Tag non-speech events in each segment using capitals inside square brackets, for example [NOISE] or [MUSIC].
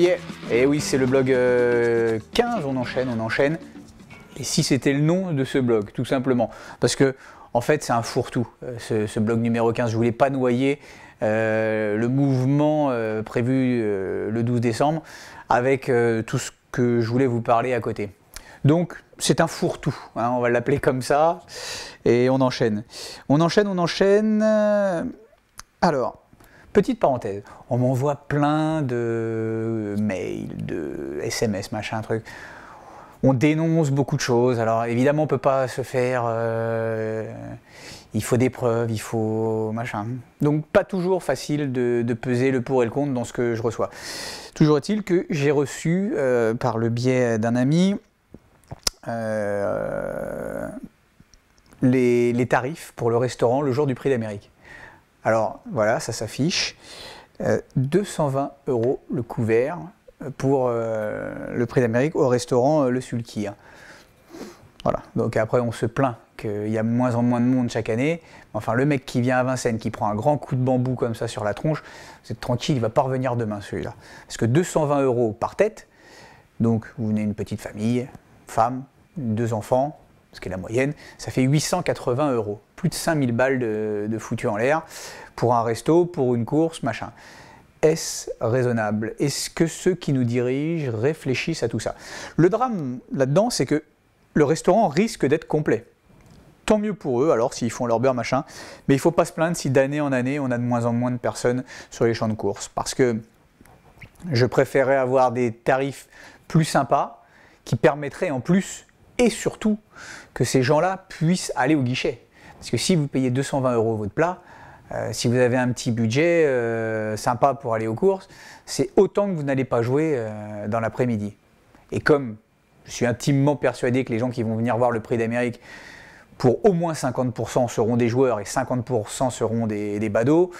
Et eh oui, c'est le blog 15, euh, on enchaîne, on enchaîne. Et si c'était le nom de ce blog, tout simplement. Parce que, en fait, c'est un fourre-tout, euh, ce, blog numéro 15. Je voulais pas noyer euh, le mouvement prévu le 12 décembre avec tout ce que je voulais vous parler à côté. Donc c'est un fourre-tout, hein, on va l'appeler comme ça, et on enchaîne. On enchaîne, on enchaîne. Alors, Petite parenthèse, on m'envoie plein de mails, de SMS, machin, truc. On dénonce beaucoup de choses. Alors évidemment, on ne peut pas se faire. Euh, il faut des preuves, il faut machin. Donc pas toujours facile de, peser le pour et le contre dans ce que je reçois. Toujours est-il que j'ai reçu euh, par le biais d'un ami euh, les tarifs pour le restaurant le jour du prix d'Amérique. Alors voilà, ça s'affiche. 220 euh, euros le couvert euh, pour euh, le prix d'Amérique au restaurant Le Sulky. Voilà, donc après on se plaint qu'il y a moins en moins de monde chaque année. Enfin, le mec qui vient à Vincennes, qui prend un grand coup de bambou comme ça sur la tronche, c'est tranquille, il va pas revenir demain celui-là. Parce que 220 euros par tête, donc vous venez une petite famille, femme, deux enfants, ce qui est la moyenne, ça fait 880 euros. Plus de 5000 balles de, foutu en l'air pour un resto, pour une course, machin. Est-ce raisonnable Est-ce que ceux qui nous dirigent réfléchissent à tout ça Le drame là-dedans, c'est que le restaurant risque d'être complet. Tant mieux pour eux, alors s'ils font leur beurre, machin. Mais il ne faut pas se plaindre si d'année en année, on a de moins en moins de personnes sur les champs de course. Parce que je préférerais avoir des tarifs plus sympas qui permettraient en plus et surtout que ces gens-là puissent aller au guichet. Parce que si vous payez 220 euros votre plat, euh, si vous avez un petit budget euh, sympa pour aller aux courses, c'est autant que vous n'allez pas jouer euh, dans l'après-midi. Et comme je suis intimement persuadé que les gens qui vont venir voir le prix d'Amérique pour au moins 50% seront des joueurs et 50% seront des, badauds,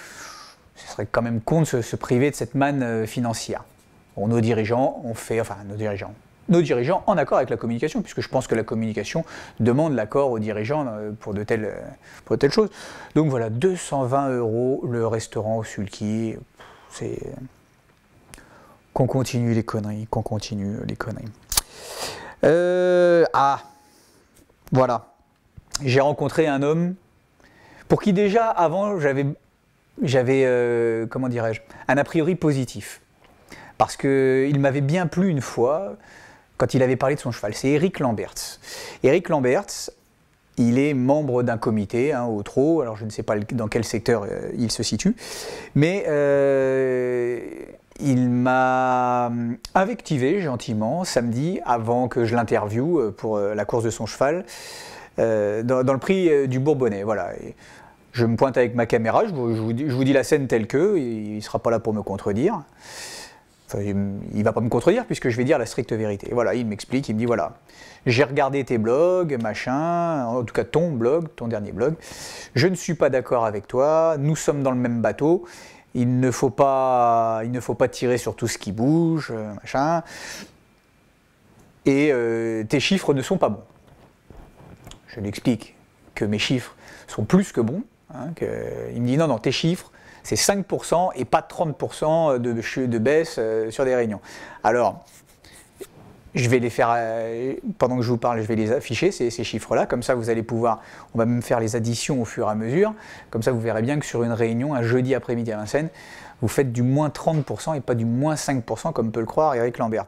ce serait quand même con de se, priver de cette manne financière. nos dirigeants ont fait, enfin nos dirigeants, nos dirigeants en accord avec la communication, puisque je pense que la communication demande l'accord aux dirigeants euh, pour de telles, euh, pour de telles choses. Donc voilà, 220 euros le restaurant au Sulki, c'est... Euh, qu'on continue les conneries, qu'on continue les conneries. Euh, ah, voilà. J'ai rencontré un homme pour qui déjà avant j'avais, j'avais comment dirais-je, un a priori positif parce qu'il m'avait bien plu une fois quand il avait parlé de son cheval. C'est Eric Lamberts. Eric Lamberts, il est membre d'un comité hein, au trot, alors je ne sais pas dans quel secteur euh, il se situe, mais euh, il m'a invectivé gentiment samedi avant que je l'interviewe euh, pour la course de son cheval dans, le prix du Bourbonnais. Voilà. je me pointe avec ma caméra, je vous, dis, je vous dis, la scène telle que, il ne sera pas là pour me contredire il va pas me contredire puisque je vais dire la stricte vérité. voilà, il m'explique, il me dit voilà, j'ai regardé tes blogs, machin, en tout cas ton blog, ton dernier blog. Je ne suis pas d'accord avec toi. Nous sommes dans le même bateau. Il ne faut pas, il ne faut pas tirer sur tout ce qui bouge, euh, machin. Et euh, tes chiffres ne sont pas bons. Je lui explique que mes chiffres sont plus que bons. Hein, il me dit non, non, tes chiffres c'est 5% et pas 30% de, de baisse euh, sur des réunions. Alors, je vais les faire, euh, pendant que je vous parle, je vais les afficher, ces, ces chiffres-là, comme ça vous allez pouvoir, on va même faire les additions au fur et à mesure, comme ça vous verrez bien que sur une réunion, un jeudi après-midi à Vincennes, vous faites du moins 30% et pas du moins 5% comme peut le croire Eric Lambert.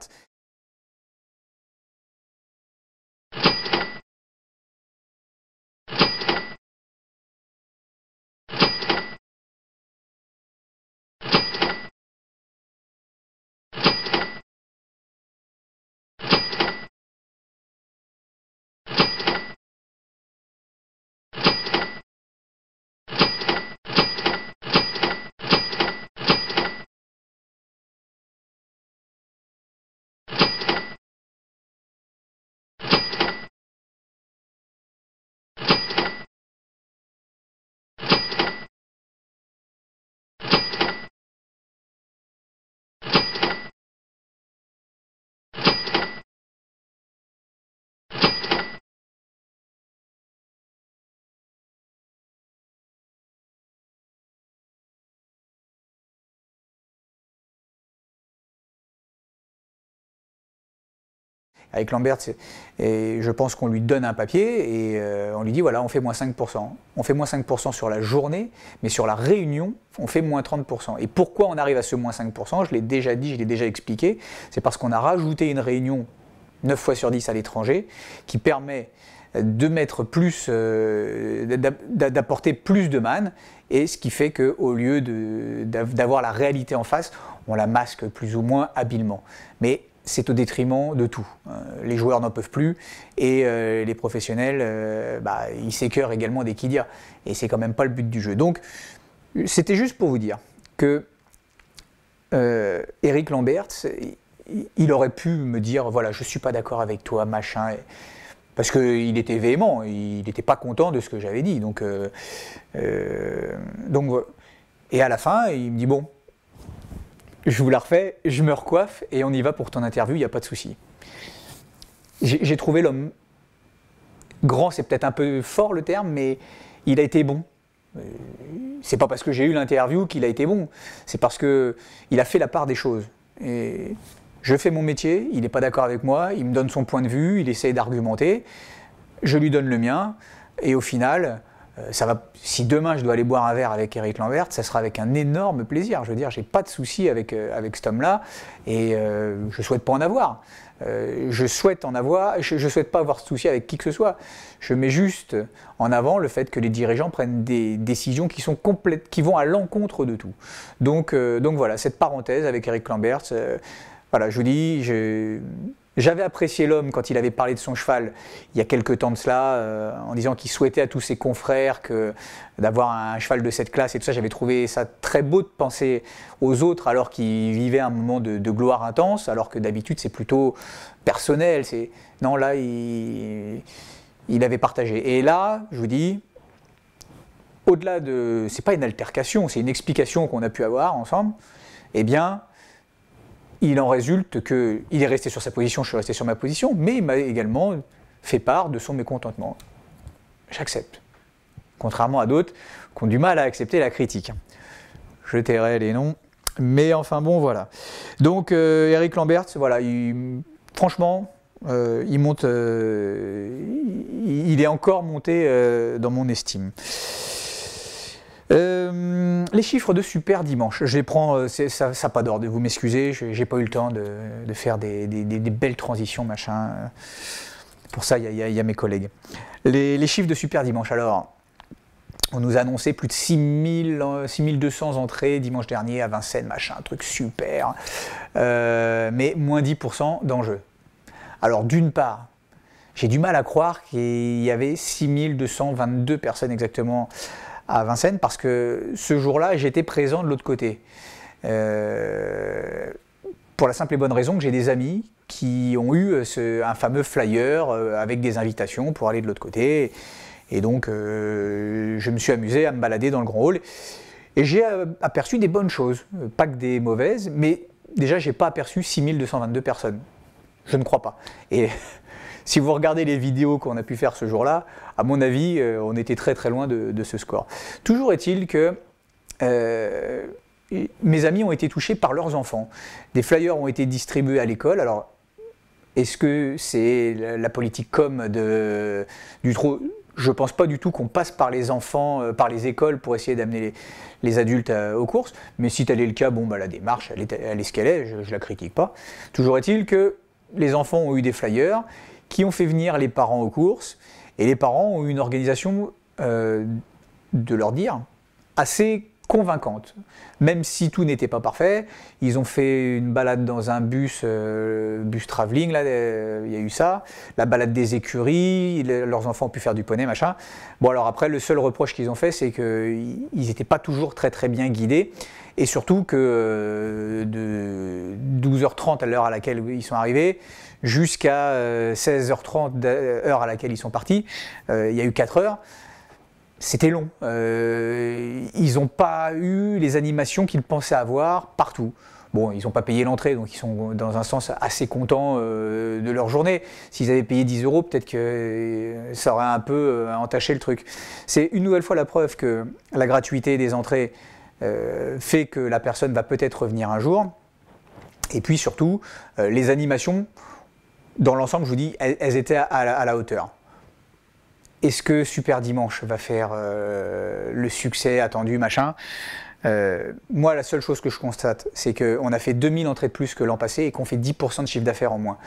Avec Lambert, et je pense qu'on lui donne un papier et euh, on lui dit voilà, on fait moins 5%. On fait moins 5% sur la journée, mais sur la réunion, on fait moins 30%. Et pourquoi on arrive à ce moins 5% Je l'ai déjà dit, je l'ai déjà expliqué. C'est parce qu'on a rajouté une réunion 9 fois sur 10 à l'étranger qui permet de mettre plus, euh, d'apporter plus de man, et ce qui fait qu'au lieu d'avoir la réalité en face, on la masque plus ou moins habilement. Mais c'est au détriment de tout. Euh, les joueurs n'en peuvent plus et euh, les professionnels, euh, bah, ils s'écœurent également des Kidia. Et c'est quand même pas le but du jeu. Donc, c'était juste pour vous dire que Eric Lambert, il aurait pu me dire voilà, je suis pas d'accord avec toi, machin. Parce qu'il était véhément, il n'était pas content de ce que j'avais dit. Donc, donc, et à la fin, il me dit bon, je vous la refais, je me recoiffe et on y va pour ton interview, il n'y a pas de souci. J'ai trouvé l'homme grand, c'est peut-être un peu fort le terme, mais il a été bon. Euh, c'est pas parce que j'ai eu l'interview qu'il a été bon, c'est parce que il a fait la part des choses. Et je fais mon métier, il n'est pas d'accord avec moi, il me donne son point de vue, il essaye d'argumenter, je lui donne le mien, et au final, euh, va, si demain je dois aller boire un verre avec Eric Lambert, ça sera avec un énorme plaisir. Je veux dire, j'ai pas de souci avec, euh, avec cet homme-là et je euh, je souhaite pas en avoir. je souhaite en avoir, je, souhaite pas avoir de souci avec qui que ce soit. Je mets juste en avant le fait que les dirigeants prennent des décisions qui sont complètes, qui vont à l'encontre de tout. Donc, donc voilà, cette parenthèse avec Eric Lambert. voilà, je vous dis, j'avais apprécié l'homme quand il avait parlé de son cheval il y a quelques temps de cela, euh, en disant qu'il souhaitait à tous ses confrères que d'avoir un cheval de cette classe et ça. J'avais trouvé ça très beau de penser aux autres alors qu'ils vivaient un moment de, gloire intense, alors que d'habitude c'est plutôt personnel. C'est non là il, il avait partagé. Et là, je vous dis, au-delà de, c'est pas une altercation, c'est une explication qu'on a pu avoir ensemble. Eh bien, il en résulte qu'il est resté sur sa position, je suis resté sur ma position, mais il m'a également fait part de son mécontentement. J'accepte. Contrairement à d'autres qui ont du mal à accepter la critique. Je tairai les noms. Mais enfin bon, voilà. Donc euh, Eric Lambert, voilà, il, franchement, euh, il monte, euh, il est encore monté dans mon estime. Euh, les chiffres de Super Dimanche, je les prends, euh, ça n'a pas d'ordre, vous m'excusez, j'ai pas eu le temps de, faire des, belles transitions, machin. Pour ça, il y, a mes collègues. Les, chiffres de Super Dimanche, alors, on nous a annoncé plus de 6000, 6200 euh, entrées dimanche dernier à Vincennes, machin, un truc super, mais moins 10% d'enjeux. Alors, d'une part, j'ai du mal à croire qu'il y avait 6222 personnes exactement à Vincennes parce que ce jour-là, j'étais présent de l'autre côté. Euh, pour la simple et bonne raison que j'ai des amis qui ont eu euh, un fameux flyer euh, avec des invitations pour aller de l'autre côté. Et donc, je me suis amusé à me balader dans le Grand Hall. Et j'ai aperçu des bonnes choses, pas que des mauvaises, mais déjà, j'ai pas aperçu 6222 personnes. Je ne crois pas. Et si vous regardez les vidéos qu'on a pu faire ce jour-là, à mon avis, euh, on était très très loin de, ce score. Toujours est-il que euh, mes amis ont été touchés par leurs enfants. Des flyers ont été distribués à l'école. Alors, est-ce que c'est la politique com de, du trop je pense pas du tout qu'on passe par les enfants, euh, par les écoles pour essayer d'amener les, adultes aux courses. Mais si tel est le cas, bon, bah, la démarche, elle est, elle est ce qu'elle est, je, ne la critique pas. Toujours est-il que les enfants ont eu des flyers, qui ont fait venir les parents aux courses. Et les parents ont eu une organisation, euh, de leur dire, assez convaincante. Même si tout n'était pas parfait, ils ont fait une balade dans un bus, euh, bus travelling, là, euh, il y a eu ça, la balade des écuries, leurs enfants ont pu faire du poney, machin. Bon alors après, le seul reproche qu'ils ont fait, c'est qu'ils n'étaient pas toujours très très bien guidés, et surtout que euh, de 12h30 à l'heure à laquelle ils sont arrivés jusqu'à 16h30 euh, euh, heure à laquelle ils sont partis, il y a eu 4 heures. C'était long. ils n'ont pas eu les animations qu'ils pensaient avoir partout. Bon, ils n'ont pas payé l'entrée, donc ils sont dans un sens assez contents de leur journée. S'ils avaient payé 10 euros, peut-être que ça aurait un peu entaché le truc. C'est une nouvelle fois la preuve que la gratuité des entrées euh, fait que la personne va peut-être revenir un jour. Et puis surtout, euh, les animations, dans l'ensemble, je vous dis, elles, étaient à, la, hauteur. Est-ce que Super Dimanche va faire euh, le succès attendu, machin Moi, la seule chose que je constate, c'est qu'on a fait 2000 entrées de plus que l'an passé et qu'on fait 10% de chiffre d'affaires en moins.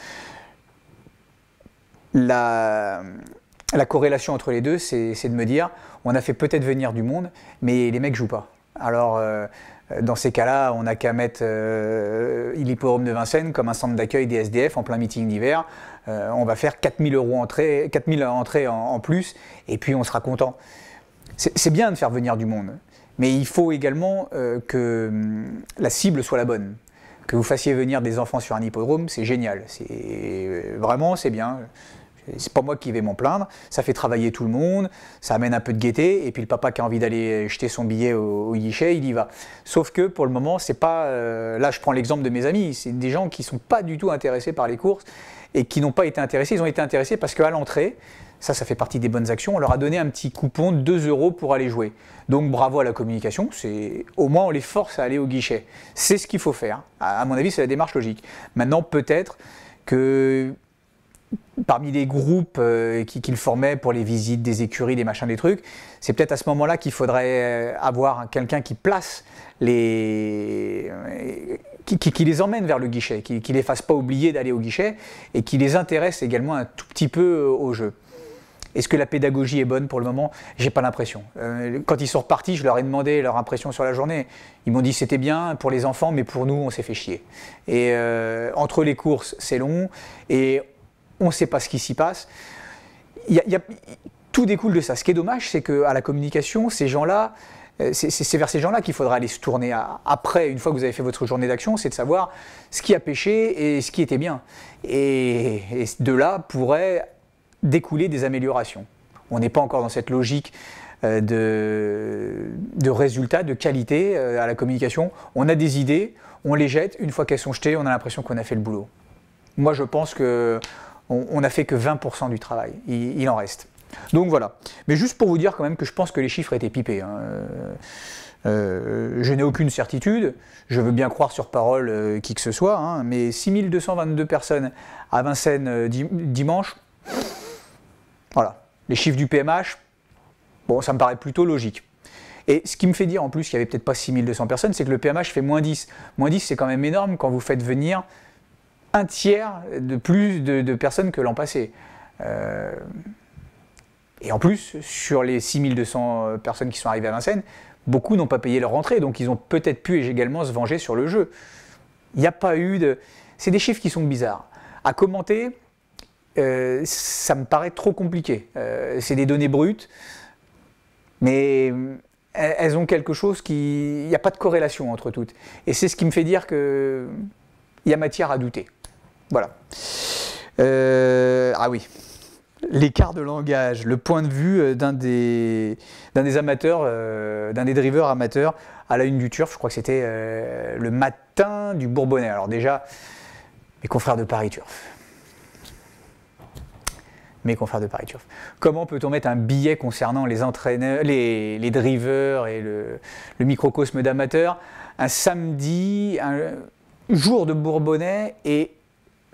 La, la corrélation entre les deux, c'est de me dire, on a fait peut-être venir du monde, mais les mecs jouent pas. Alors, euh, dans ces cas-là, on n'a qu'à mettre l'hippodrome euh, de Vincennes comme un centre d'accueil des SDF en plein meeting d'hiver. Euh, on va faire 4000 euros entrées en, en, plus, et puis on sera content. C'est bien de faire venir du monde, mais il faut également que hum, la cible soit la bonne. Que vous fassiez venir des enfants sur un hippodrome, c'est génial. Vraiment, c'est bien. C'est pas moi qui vais m'en plaindre. Ça fait travailler tout le monde, ça amène un peu de gaieté. Et puis le papa qui a envie d'aller jeter son billet au, guichet, il y va. Sauf que pour le moment, c'est pas. Euh, là, je prends l'exemple de mes amis. C'est des gens qui sont pas du tout intéressés par les courses et qui n'ont pas été intéressés. Ils ont été intéressés parce qu'à l'entrée, ça, ça fait partie des bonnes actions. On leur a donné un petit coupon de 2 euros pour aller jouer. Donc bravo à la communication, c'est au moins on les force à aller au guichet. C'est ce qu'il faut faire. À mon avis, c'est la démarche logique. Maintenant, peut-être que parmi les groupes euh, qu'il formait pour les visites des écuries, des machins, des trucs, c'est peut-être à ce moment-là qu'il faudrait euh, avoir quelqu'un qui place les. Qui, les emmène vers le guichet, qui, ne les fasse pas oublier d'aller au guichet et qui les intéresse également un tout petit peu euh, au jeu. Est-ce que la pédagogie est bonne pour le moment J'ai pas l'impression. quand ils sont repartis, je leur ai demandé leur impression sur la journée. Ils m'ont dit c'était bien pour les enfants, mais pour nous, on s'est fait chier. Et entre les courses, c'est long. Et on ne sait pas ce qui s'y passe. tout découle de ça. Ce qui est dommage, c'est qu'à la communication, ces gens-là, euh, c'est vers ces gens-là qu'il faudra aller se tourner après, une fois que vous avez fait votre journée d'action, c'est de savoir ce qui a pêché et ce qui était bien. Et, de là pourraient découler des améliorations. On n'est pas encore dans cette logique euh, de, de résultats, de qualité euh, à la communication. On a des idées, on les jette, une fois qu'elles sont jetées, on a l'impression qu'on a fait le boulot. Moi, je pense que on n'a fait que 20% du travail. Il, en reste. Donc voilà. Mais juste pour vous dire quand même que je pense que les chiffres étaient pipés. Hein. Euh, euh, je n'ai aucune certitude, je veux bien croire sur parole euh, qui que ce soit, hein. mais 6222 personnes à Vincennes dimanche, voilà, les chiffres du PMH, bon, ça me paraît plutôt logique. Et ce qui me fait dire en plus qu'il n'y avait peut-être pas 6200 personnes, c'est que le PMH fait moins 10. Moins 10, c'est quand même énorme quand vous faites venir un tiers de plus de, personnes que l'an passé. Euh, et en plus, sur les 6200 euh, personnes qui sont arrivées à Vincennes, beaucoup n'ont pas payé leur rentrée, donc ils ont peut-être pu également se venger sur le jeu. Il n'y a pas eu de... C'est des chiffres qui sont bizarres. À commenter, euh, ça me paraît trop compliqué. c'est des données brutes, mais elles ont quelque chose qui... Il n'y a pas de corrélation entre toutes. Et c'est ce qui me fait dire qu'il y a matière à douter. Voilà. Euh, ah oui. L'écart de langage, le point de vue euh, d'un des, des amateurs, euh, d'un des drivers amateurs à la une du turf, je crois que c'était le matin du Bourbonnais. Alors déjà, mes confrères de Paris Turf. Mes confrères de Paris Turf. Comment peut-on mettre un billet concernant les entraîneurs, les, drivers et le, le microcosme d'amateurs un samedi, un jour de Bourbonnais et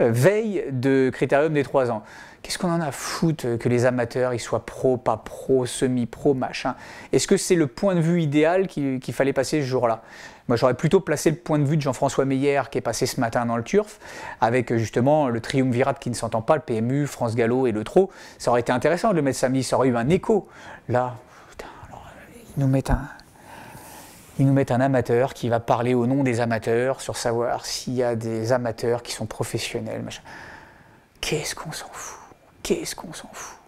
veille de critérium des 3 ans. Qu'est-ce qu'on en a à foutre que les amateurs ils soient pro, pas pro, semi-pro, machin Est-ce que c'est le point de vue idéal qu'il fallait passer ce jour-là Moi, j'aurais plutôt placé le point de vue de Jean-François Meyer qui est passé ce matin dans le Turf, avec euh, justement le triumvirat qui ne s'entend pas, le PMU, France Gallo et le Trot. Ça aurait été intéressant de le mettre samedi, ça aurait eu un écho. Là, putain, alors, ils nous mettent un, ils nous mettent un amateur qui va parler au nom des amateurs sur savoir s'il y a des amateurs qui sont professionnels, machin. Qu'est-ce qu'on s'en fout Qu'est-ce qu'on s'en fout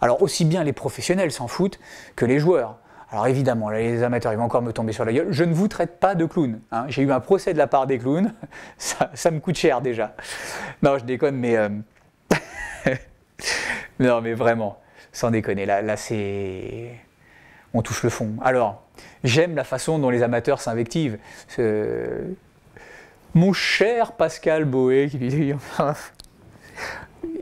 Alors aussi bien les professionnels s'en foutent que les joueurs. Alors évidemment, les amateurs, ils vont encore me tomber sur la gueule. Je ne vous traite pas de clown. Hein. J'ai eu un procès de la part des clowns. [LAUGHS] Ça, me coûte cher déjà. Non, je déconne, mais... Euh, [LAUGHS] non, mais vraiment, sans déconner. là c'est on touche le fond. Alors, j'aime la façon dont les amateurs s'invectivent. mon cher Pascal Boé, qui lui dit. [LAUGHS]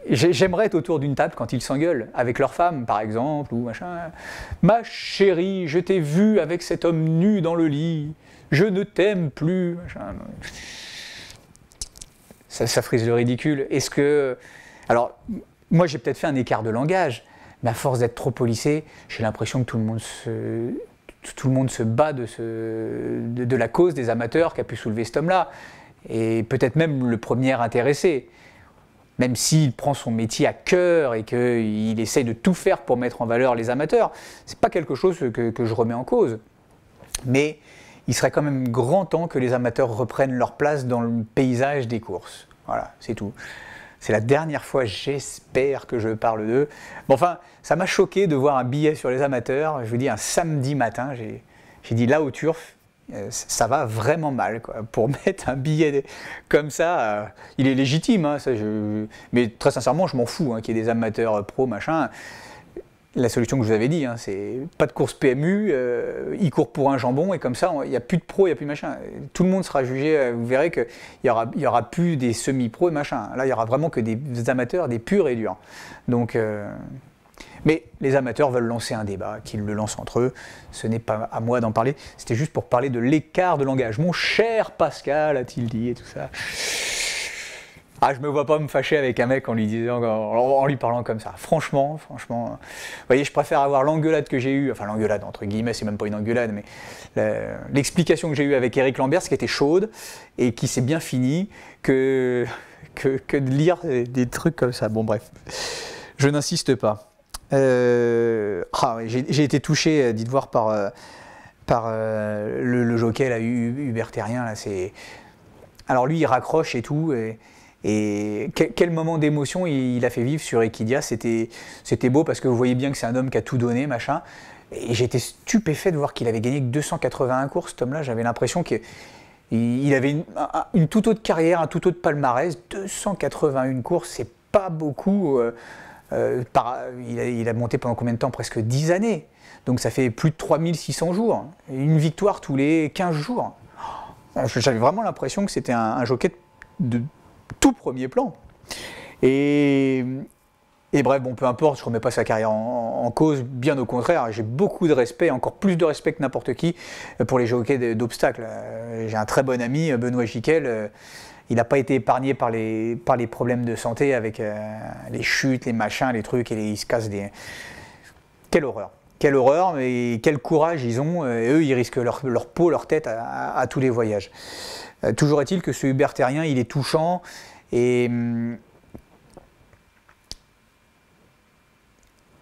J'aimerais être autour d'une table quand ils s'engueulent, avec leur femme par exemple, ou machin. Ma chérie, je t'ai vue avec cet homme nu dans le lit, je ne t'aime plus, Ça, ça frise le ridicule. Est-ce que. Alors, moi j'ai peut-être fait un écart de langage, mais à force d'être trop policé, j'ai l'impression que tout le monde se, tout le monde se bat de, de, la cause des amateurs qui a pu soulever cet homme-là, et peut-être même le premier intéressé. Même s'il prend son métier à cœur et qu'il essaie de tout faire pour mettre en valeur les amateurs, c'est pas quelque chose que, que je remets en cause. Mais il serait quand même grand temps que les amateurs reprennent leur place dans le paysage des courses. Voilà, c'est tout. C'est la dernière fois, j'espère, que je parle d'eux. Bon, enfin, ça m'a choqué de voir un billet sur les amateurs. Je vous dis, un samedi matin, j'ai dit là au turf, euh, ça va vraiment mal. Pour [LAUGHS] mettre un billet comme ça, euh, il est légitime. Hein, mais très sincèrement, je m'en fous hein, qu'il y ait des amateurs pro, machin la solution que je vous avais dit, hein, c'est pas de course PMU, euh, il ils pour un jambon et comme ça, il n'y a plus de pro, il n'y a plus de machin. Tout le monde sera jugé, euh, vous verrez il n'y aura, y aura plus des semi-pro et machin. Là, il n'y aura vraiment que des amateurs, des purs et durs. Donc, euh, mais les amateurs veulent lancer un débat, qu'ils le lancent entre eux. Ce n'est pas à moi d'en parler, c'était juste pour parler de l'écart de l'engagement, cher Pascal, a-t-il dit, et tout ça. Ah, je me vois pas me fâcher avec un mec en lui disant, en, lui parlant comme ça. Franchement, franchement, vous voyez, je préfère avoir l'engueulade que j'ai eue, enfin l'engueulade entre guillemets, c'est même pas une engueulade, mais l'explication que j'ai eue avec Eric Lambert, ce qui était chaude et qui s'est bien fini que, que, de lire des trucs comme ça. Bon, bref, je n'insiste pas. Euh, ah, j'ai été touché, euh, dites voir, par, euh, par le, le, jockey, là, Hubert là, Alors lui, il raccroche et tout. Et, et quel, moment d'émotion il, a fait vivre sur Equidia C'était beau parce que vous voyez bien que c'est un homme qui a tout donné, machin. Et j'étais stupéfait de voir qu'il avait gagné 281 courses, cet homme-là. J'avais l'impression qu'il avait une, tout toute autre carrière, un tout autre palmarès. 281 courses, c'est pas beaucoup. Euh, euh, il, a, monté pendant combien de temps Presque 10 années. Donc ça fait plus de 3600 jours. Une victoire tous les 15 jours. J'avais vraiment l'impression que c'était un, jockey de tout premier plan. Et, bref, bon, peu importe, je ne remets pas sa carrière en, cause, bien au contraire, j'ai beaucoup de respect, encore plus de respect que n'importe qui euh, pour les jockeys d'obstacles. Euh, j'ai un très bon ami, euh, Benoît Giquel, il n'a pas été épargné par les, par les problèmes de santé avec les chutes, les machins, les trucs, et il se casse des... Quelle horreur Quelle horreur, mais quel courage ils ont, eux, ils risquent leur, peau, leur tête à tous les voyages. Euh, toujours est-il que ce Hubertérien, il est touchant et. Hum,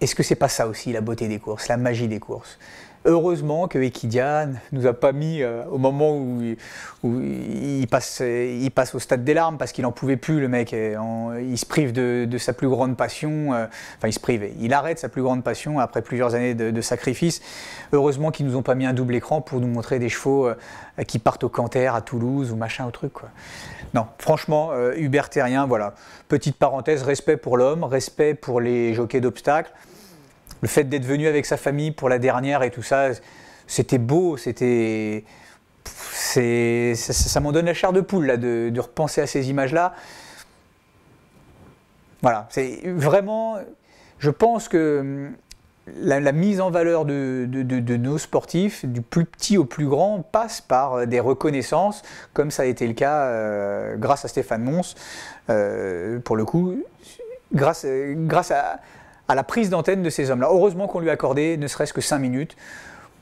est-ce que c'est pas ça aussi la beauté des courses, la magie des courses Heureusement que Equidia nous a pas mis euh, au moment où, il, passe, au stade des larmes parce qu'il en pouvait plus, le mec. il se prive de, sa plus grande passion. Euh, enfin, il se prive. Il arrête sa plus grande passion après plusieurs années de, de sacrifice. Heureusement qu'ils nous ont pas mis un double écran pour nous montrer des chevaux euh, qui partent au Canter, à Toulouse ou machin, au truc. Quoi. Non, franchement, Hubert Terrien, voilà. Petite parenthèse, respect pour l'homme, respect pour les jockeys d'obstacles le fait d'être venu avec sa famille pour la dernière et tout ça, c'était beau, c'était. Ça, m'en donne la chair de poule là, de, repenser à ces images-là. Voilà, c'est vraiment. Je pense que hum, la, mise en valeur de, nos sportifs, du plus petit au plus grand, passe par euh, des reconnaissances, comme ça a été le cas euh, grâce à Stéphane Mons, euh, pour le coup, grâce, grâce à, à la prise d'antenne de ces hommes-là. Heureusement qu'on lui a accordé ne serait-ce que 5 minutes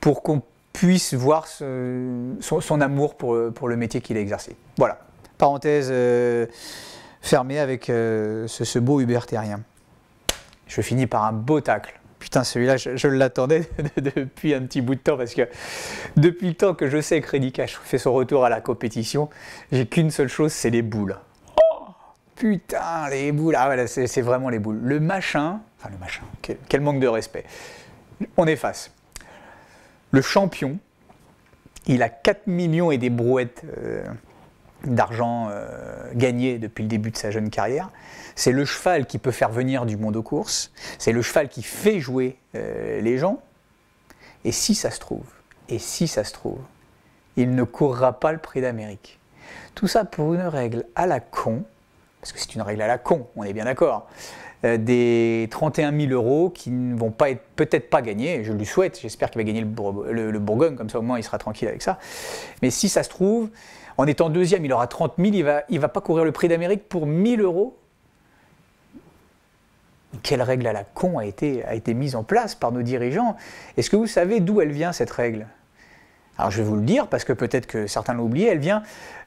pour qu'on puisse voir son, amour pour, pour le métier qu'il a exercé. Voilà, parenthèse euh, fermée avec euh, ce, beau Hubert Je finis par un beau tacle. Putain, celui-là, je, l'attendais [LAUGHS] depuis un petit bout de temps parce que depuis le temps que je sais que Reddy fait son retour à la compétition, j'ai qu'une seule chose, c'est les boules. Oh, putain, les boules. Ah, voilà, c'est vraiment les boules. Le machin, Enfin, ah, le machin. Quel, manque de respect. On efface. Le champion, il a 4 millions et des brouettes euh, d'argent euh, gagné depuis le début de sa jeune carrière. C'est le cheval qui peut faire venir du monde aux courses. C'est le cheval qui fait jouer euh, les gens. Et si ça se trouve, et si ça se trouve, il ne courra pas le prix d'Amérique. Tout ça pour une règle à la con, parce que c'est une règle à la con, on est bien d'accord. Euh, des 31 000 euros qui ne vont pas être peut-être pas gagnés. Je lui souhaite, j'espère qu'il va gagner le, Bourgogne, comme ça au moins il sera tranquille avec ça. Mais si ça se trouve, en étant deuxième, il aura 30 000, il va, il va pas courir le prix d'Amérique pour 1000 euros. Quelle règle à la con a été, a été mise en place par nos dirigeants Est-ce que vous savez d'où elle vient cette règle alors je vais vous le dire parce que peut-être que certains l'ont oublié, elle vient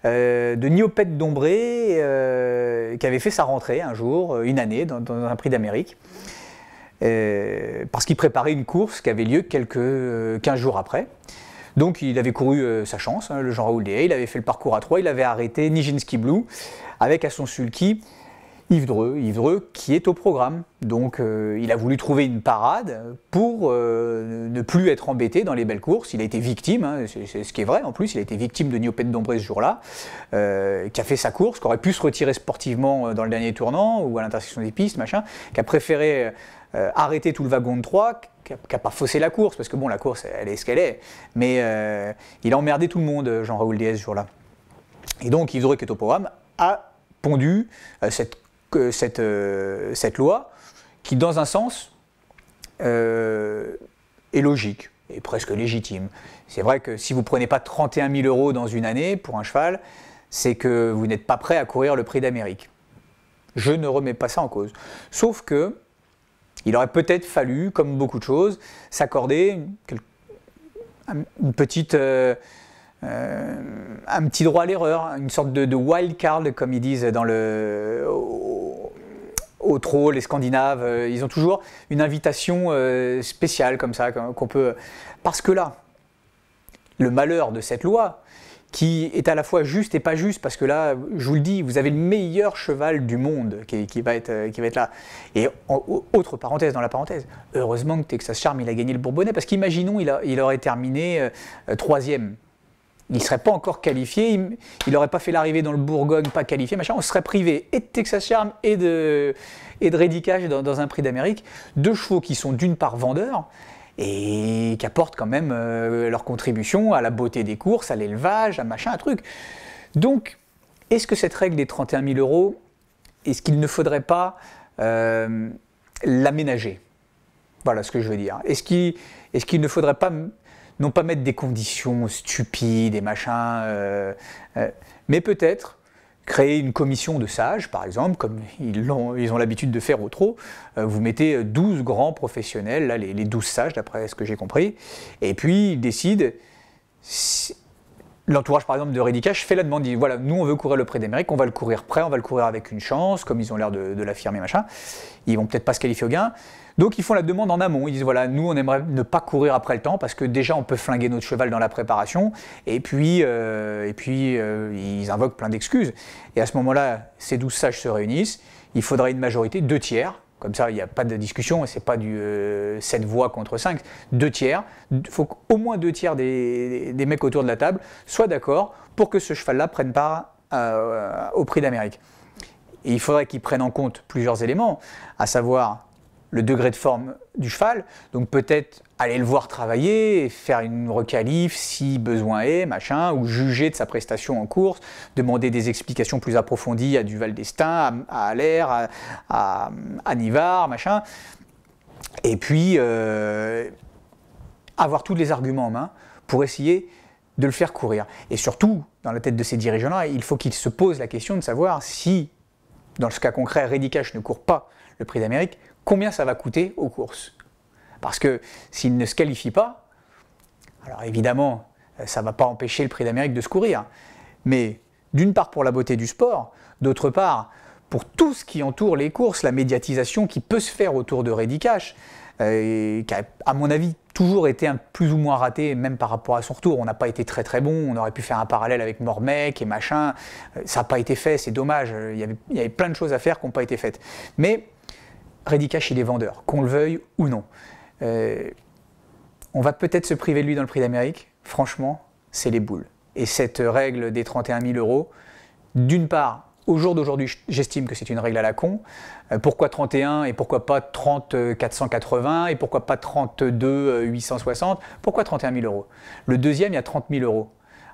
euh, de Niopette d'Ombré euh, qui avait fait sa rentrée un jour, euh, une année, dans, un prix d'Amérique. parce qu'il préparait une course qui avait lieu quelques 15 jours après. Donc il avait couru sa chance, hein, le Jean Raoul Déhay, il avait fait le parcours à trois, il avait arrêté Nijinsky Blue avec à son sulky Yves Dreux, Yves Dreux qui est au programme. Donc euh, il a voulu trouver une parade pour euh, ne plus être embêté dans les belles courses. Il a été victime, hein, c'est ce qui est vrai en plus, il a été victime de Niopène d'Ombré ce jour-là, euh, qui a fait sa course, qui aurait pu se retirer sportivement dans le dernier tournant ou à l'intersection des pistes, machin, qui a préféré arrêter tout le wagon de 3, qui n'a pas faussé la course, parce que bon, la course, elle est ce qu'elle est, mais il a emmerdé tout le monde, Jean-Raoul Diaz, ce jour-là. Et donc Yves Dreux qui est au programme a pondu cette que cette, euh, cette loi qui, dans un sens, euh, est logique et presque légitime. C'est vrai que si vous ne prenez pas 31 000 euros dans une année pour un cheval, c'est que vous n'êtes pas prêt à courir le prix d'Amérique. Je ne remets pas ça en cause. Sauf que il aurait peut-être fallu, comme beaucoup de choses, s'accorder une petite, euh, un petit droit à l'erreur, une sorte de, wild card, comme ils disent dans le, aux trolls, les Scandinaves, euh, ils ont toujours une invitation euh, spéciale comme ça qu'on peut. Parce que là, le malheur de cette loi, qui est à la fois juste et pas juste, parce que là, je vous le dis, vous avez le meilleur cheval du monde qui, va, être, euh, qui va être là. Et autre parenthèse dans la parenthèse, heureusement que Texas charme, il a gagné le Bourbonnais, parce qu'imaginons, il aurait terminé troisième il ne serait pas encore qualifié, il n'aurait pas fait l'arrivée dans le Bourgogne, pas qualifié, machin. On serait privé et de Texas Charm et de, et de dans, un prix d'Amérique. Deux chevaux qui sont d'une part vendeurs et qui apportent quand même euh, leur contribution à la beauté des courses, à l'élevage, à machin, à truc. Donc, est-ce que cette règle des 31 000 euros, est-ce qu'il ne faudrait pas euh, l'aménager Voilà ce que je veux dire. Est-ce qu'il ne faudrait pas non pas mettre des conditions stupides et machin, euh, euh, mais peut-être créer une commission de sages, par exemple, comme ils, ont, l'habitude de faire au trop euh, vous mettez 12 grands professionnels, là, les, douze 12 sages, d'après ce que j'ai compris, et puis ils décident. L'entourage, par exemple, de Redicash fait la demande, dit voilà, nous on veut courir le prix d'Amérique, on va le courir prêt, on va le courir avec une chance, comme ils ont l'air de, de l'affirmer, machin. Ils vont peut-être pas se qualifier au gain. Donc ils font la demande en amont. Ils disent voilà, nous on aimerait ne pas courir après le temps parce que déjà on peut flinguer notre cheval dans la préparation. Et puis, euh, et puis euh, ils invoquent plein d'excuses. Et à ce moment-là, ces douze sages se réunissent. Il faudrait une majorité, deux tiers. Comme ça, il n'y a pas de discussion et c'est pas du 7 euh, voix contre 5. Deux tiers. Il faut qu'au moins deux tiers des, mecs autour de la table soient d'accord pour que ce cheval-là prenne part au prix d'Amérique. il faudrait qu'ils prennent en compte plusieurs éléments, à savoir le degré de forme du cheval. Donc peut-être aller le voir travailler, faire une recalif si besoin est, machin, ou juger de sa prestation en course, demander des explications plus approfondies à Duval d'Estaing, à, à à, Nivard, machin. Et puis euh, avoir tous les arguments en main pour essayer de le faire courir. Et surtout, dans la tête de ces dirigeants-là, il faut qu'ils se posent la question de savoir si, dans ce cas concret, Redikash ne court pas le prix d'Amérique, combien ça va coûter aux courses. Parce que s'il ne se qualifie pas, alors évidemment, euh, ça ne va pas empêcher le prix d'Amérique de se courir. Mais d'une part pour la beauté du sport, d'autre part pour tout ce qui entoure les courses, la médiatisation qui peut se faire autour de Reddy Cash, euh, qui a, à mon avis, toujours été un plus ou moins raté, même par rapport à son retour. On n'a pas été très très bon, on aurait pu faire un parallèle avec Mormec et machin. Euh, ça n'a pas été fait, c'est dommage, il y, avait, il y avait plein de choses à faire qui n'ont pas été faites. Mais Rédicat chez les vendeurs, qu'on le veuille ou non. Euh, on va peut-être se priver de lui dans le prix d'Amérique. Franchement, c'est les boules. Et cette règle des 31 000 euros, d'une part, au jour d'aujourd'hui, j'estime que c'est une règle à la con. Euh, pourquoi 31 et pourquoi pas 30 et pourquoi pas 32 860 Pourquoi 31 000 euros Le deuxième, il y a 30 000 euros.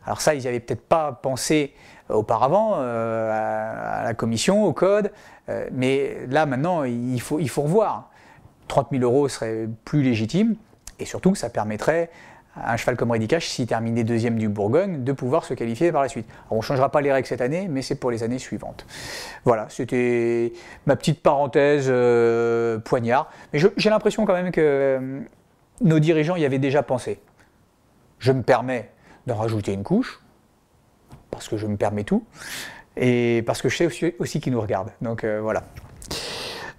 Alors ça, ils n'y avaient peut-être pas pensé auparavant, euh, à, la commission, au code. Euh, mais là, maintenant, il faut, revoir. 30 000 euros serait plus légitime et surtout ça permettrait à un cheval comme Redicache, s'il terminait deuxième du Bourgogne, de pouvoir se qualifier par la suite. on ne changera pas les règles cette année, mais c'est pour les années suivantes. Voilà, c'était ma petite parenthèse euh, poignard. Mais j'ai l'impression quand même que nos dirigeants y avaient déjà pensé. Je me permets d'en rajouter une couche parce que je me permets tout, et parce que je sais aussi, qui qu'ils nous regardent. Donc euh, voilà.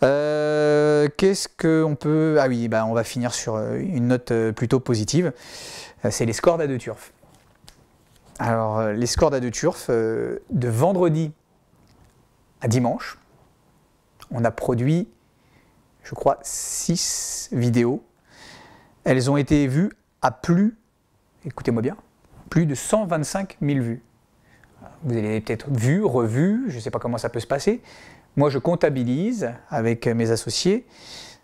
Euh, qu'est-ce qu'on peut... Ah oui, bah on va finir sur euh, une note plutôt positive. C'est les scores à Turf. Alors, les scores da Turf, de vendredi à dimanche, on a produit, je crois, 6 vidéos. Elles ont été vues à plus, écoutez-moi bien, plus de 125 000 vues. Vous avez peut-être vu, revu, je ne sais pas comment ça peut se passer. Moi, je comptabilise avec mes associés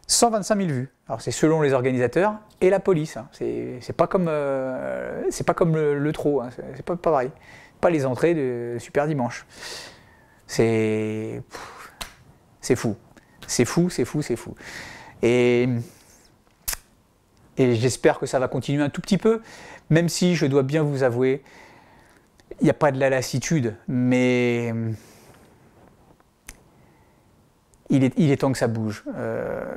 125 000 vues. Alors c'est selon les organisateurs et la police. Hein. Ce C'est pas comme euh, c'est pas comme le, trop. Hein. C'est pas, pas pareil. Pas les entrées de Super Dimanche. C'est c'est fou. C'est fou, c'est fou, c'est fou. Et et j'espère que ça va continuer un tout petit peu, même si je dois bien vous avouer il n'y a pas de la lassitude, mais il est, temps que ça bouge. Euh,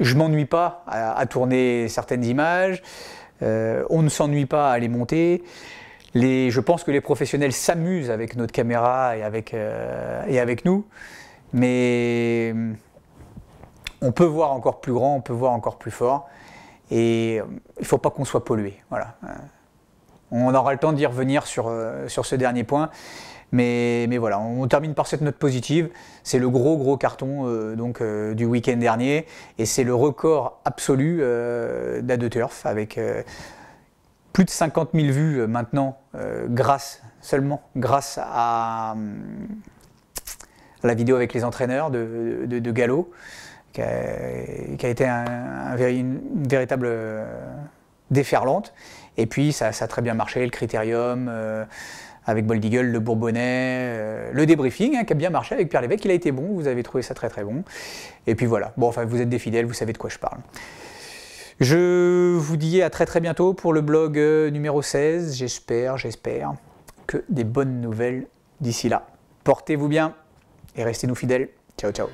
je m'ennuie pas à, tourner certaines images, euh, on ne s'ennuie pas à les monter. je pense que les professionnels s'amusent avec notre caméra et avec, euh, et avec nous, mais on peut voir encore plus grand, on peut voir encore plus fort, et euh, il ne faut pas qu'on soit pollué. Voilà. On aura le temps d'y revenir sur, euh, ce dernier point. Mais, voilà, on termine par cette note positive. C'est le gros gros carton euh, donc, euh, du week-end dernier et c'est le record absolu euh, turf avec plus de 50 000 vues maintenant grâce seulement grâce hum, à, la vidéo avec les entraîneurs de, de, Gallo qui a, été une véritable déferlante. Et puis ça, a très bien marché, le Critérium, euh, avec Boldiguel, le Bourbonnais, euh, le débriefing hein, qui a bien marché avec Pierre Lévesque, il a été bon, vous avez trouvé ça très très bon. Et puis voilà, bon enfin vous êtes des fidèles, vous savez de quoi je parle. Je vous dis à très très bientôt pour le blog euh, numéro 16, j'espère, j'espère que des bonnes nouvelles d'ici là. Portez-vous bien et restez-nous fidèles. Ciao ciao.